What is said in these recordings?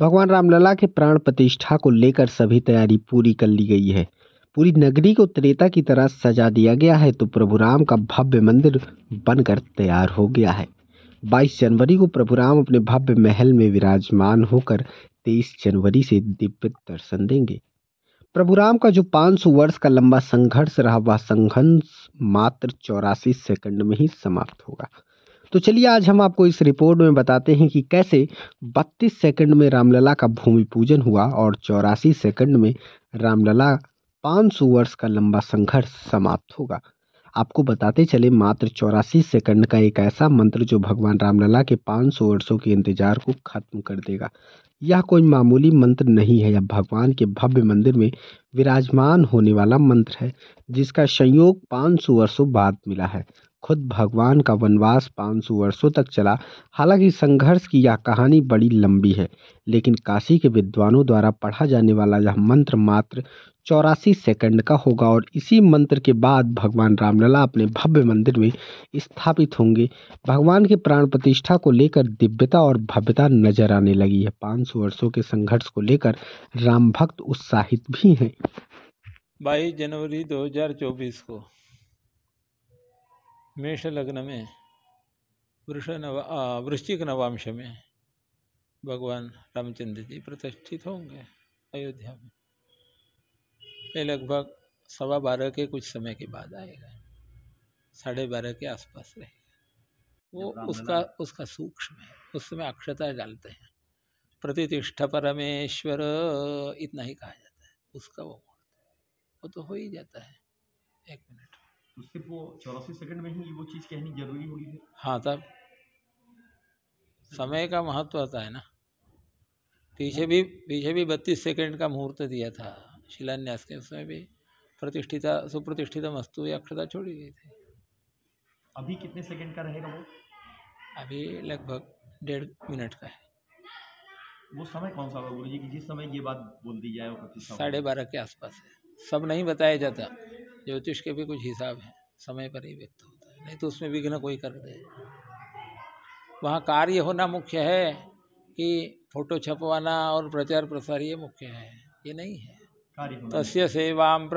भगवान रामलला के प्राण प्रतिष्ठा को लेकर सभी तैयारी पूरी कर ली गई है पूरी नगरी को त्रेता की तरह सजा दिया गया है तो प्रभु राम का भव्य मंदिर बनकर तैयार हो गया है 22 जनवरी को प्रभु राम अपने भव्य महल में विराजमान होकर 23 जनवरी से दिव्य दर्शन देंगे प्रभु राम का जो 500 वर्ष का लंबा संघर्ष रहा वह संघर्ष मात्र चौरासी सेकंड में ही समाप्त होगा तो चलिए आज हम आपको इस रिपोर्ट में बताते हैं कि कैसे 32 सेकंड में रामलला का भूमि पूजन हुआ और चौरासी सेकंड में रामलला 500 वर्ष का लंबा संघर्ष समाप्त होगा आपको बताते चले मात्र चौरासी सेकंड का एक ऐसा मंत्र जो भगवान रामलला के 500 वर्षों के इंतजार को खत्म कर देगा यह कोई मामूली मंत्र नहीं है यह भगवान के भव्य मंदिर में विराजमान होने वाला मंत्र है जिसका संयोग 500 वर्षों बाद मिला है खुद भगवान का वनवास 500 वर्षों तक चला हालांकि संघर्ष की यह कहानी बड़ी लंबी है लेकिन काशी के विद्वानों द्वारा पढ़ा जाने वाला यह मंत्र मात्र चौरासी सेकंड का होगा और इसी मंत्र के बाद भगवान रामलला अपने भव्य मंदिर में स्थापित होंगे भगवान के प्राण प्रतिष्ठा को लेकर दिव्यता और भव्यता नजर आने लगी है पाँच सौ वर्षों के संघर्ष को लेकर राम भक्त उत्साहित भी हैं बाईस जनवरी 2024 को मेष लग्न में वृष नव वृश्चिक नवांश में भगवान रामचंद्र जी प्रतिष्ठित होंगे अयोध्या में ये लगभग सवा बारह के कुछ समय के बाद आएगा साढ़े बारह के आसपास रहेगा वो उसका उसका सूक्ष्म है समय अक्षता डालते हैं प्रतितिष्ठ परमेश्वर इतना ही कहा जाता है उसका वो मुहूर्त वो तो हो ही जाता है एक तो सिर्फ वो चौरासी सेकंड में ही वो चीज़ कहनी जरूरी होगी फिर हाँ तब समय का महत्व आता है ना पीछे हाँ। भी पीछे भी बत्तीस सेकंड का मुहूर्त दिया था शिलान्यास के उसमें भी प्रतिष्ठिता सुप्रतिष्ठित वस्तु या अक्षता छोड़ी गई थी अभी कितने सेकंड का रहेगा वो अभी लगभग डेढ़ मिनट का है वो समय कौन सा होगा गुरु जी की जिस समय ये बात बोल दी जाए साढ़े बारह के आसपास है सब नहीं बताया जाता ज्योतिष के भी कुछ हिसाब हैं समय पर ही व्यक्त होता है नहीं तो उसमें विघ्न कोई कर दे वहाँ कार्य होना मुख्य है कि फोटो छपवाना और प्रचार प्रसार ये मुख्य है ये नहीं है तस्य सेवाम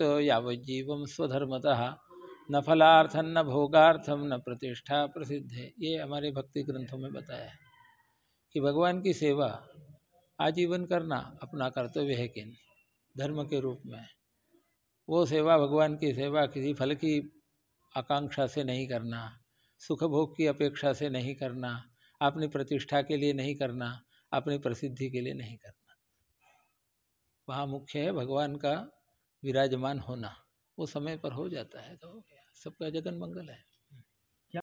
तो यावज्जीव स्वधर्मतः न फलार्थन न भोगार्थम न प्रतिष्ठा प्रसिद्ध है ये हमारे भक्ति ग्रंथों में बताया है कि भगवान की सेवा आजीवन करना अपना कर्तव्य है कि नहीं धर्म के रूप में वो सेवा भगवान की सेवा किसी फल की आकांक्षा से नहीं करना सुख भोग की अपेक्षा से नहीं करना अपनी प्रतिष्ठा के लिए नहीं करना अपनी प्रसिद्धि के लिए नहीं करना वहाँ मुख्य है भगवान का विराजमान होना वो समय पर हो जाता है तो हो गया सबका जगन मंगल है